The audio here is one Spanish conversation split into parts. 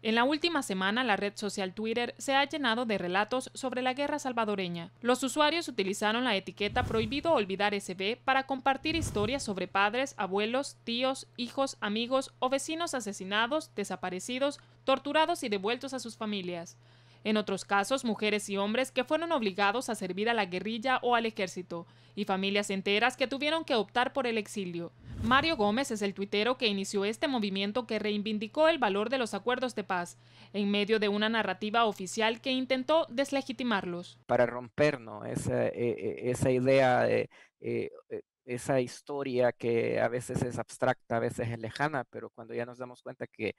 En la última semana, la red social Twitter se ha llenado de relatos sobre la guerra salvadoreña. Los usuarios utilizaron la etiqueta Prohibido Olvidar SB para compartir historias sobre padres, abuelos, tíos, hijos, amigos o vecinos asesinados, desaparecidos, torturados y devueltos a sus familias. En otros casos, mujeres y hombres que fueron obligados a servir a la guerrilla o al ejército, y familias enteras que tuvieron que optar por el exilio. Mario Gómez es el tuitero que inició este movimiento que reivindicó el valor de los acuerdos de paz, en medio de una narrativa oficial que intentó deslegitimarlos. Para rompernos eh, eh, esa, idea de, eh, esa historia que a veces es abstracta, a veces es lejana, pero cuando ya nos damos cuenta que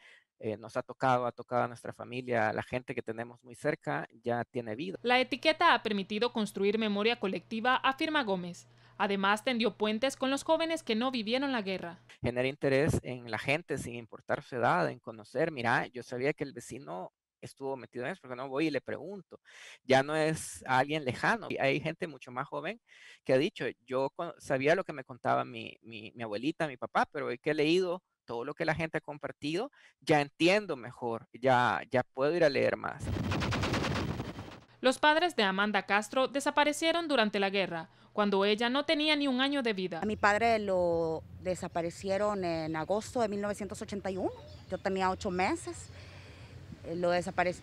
nos ha tocado, ha tocado a nuestra familia, a la gente que tenemos muy cerca, ya tiene vida. La etiqueta ha permitido construir memoria colectiva, afirma Gómez. Además, tendió puentes con los jóvenes que no vivieron la guerra. Genera interés en la gente, sin importar su edad, en conocer, mira, yo sabía que el vecino estuvo metido en eso, porque no voy y le pregunto. Ya no es alguien lejano. Hay gente mucho más joven que ha dicho, yo sabía lo que me contaba mi, abuelita, mi papá, pero hoy que he leído todo lo que la gente ha compartido, ya entiendo mejor, ya, ya puedo ir a leer más. Los padres de Amanda Castro desaparecieron durante la guerra cuando ella no tenía ni un año de vida. A mi padre lo desaparecieron en agosto de 1981, yo tenía ocho meses. Eh,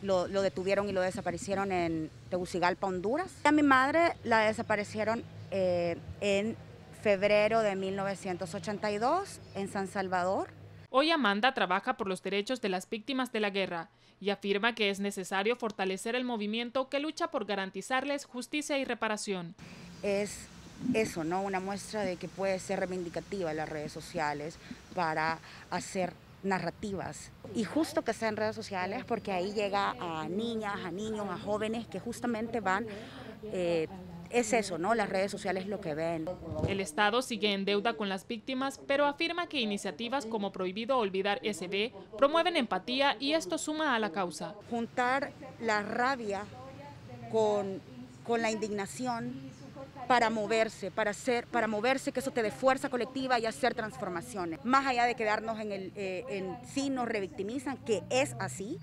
lo, lo, detuvieron y lo desaparecieron en Tegucigalpa, Honduras. A mi madre la desaparecieron eh, en febrero de 1982 en San Salvador. Hoy Amanda trabaja por los derechos de las víctimas de la guerra y afirma que es necesario fortalecer el movimiento que lucha por garantizarles justicia y reparación es eso, ¿no? Una muestra de que puede ser reivindicativa las redes sociales para hacer narrativas. Y justo que sea en redes sociales, porque ahí llega a niñas, a niños, a jóvenes que justamente van... Eh, es eso, ¿no? Las redes sociales lo que ven. El Estado sigue en deuda con las víctimas, pero afirma que iniciativas como Prohibido Olvidar SB promueven empatía y esto suma a la causa. Juntar la rabia con, con la indignación para moverse, para, hacer, para moverse, que eso te dé fuerza colectiva y hacer transformaciones. Más allá de quedarnos en el, eh, en si nos revictimizan, que es así,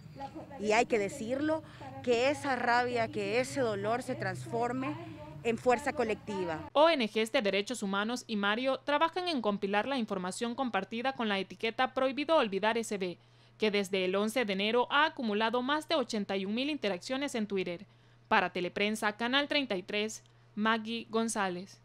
y hay que decirlo, que esa rabia, que ese dolor se transforme en fuerza colectiva. ONGs de derechos humanos y Mario trabajan en compilar la información compartida con la etiqueta Prohibido Olvidar SB, que desde el 11 de enero ha acumulado más de 81 mil interacciones en Twitter. Para Teleprensa, Canal 33, Maggie González.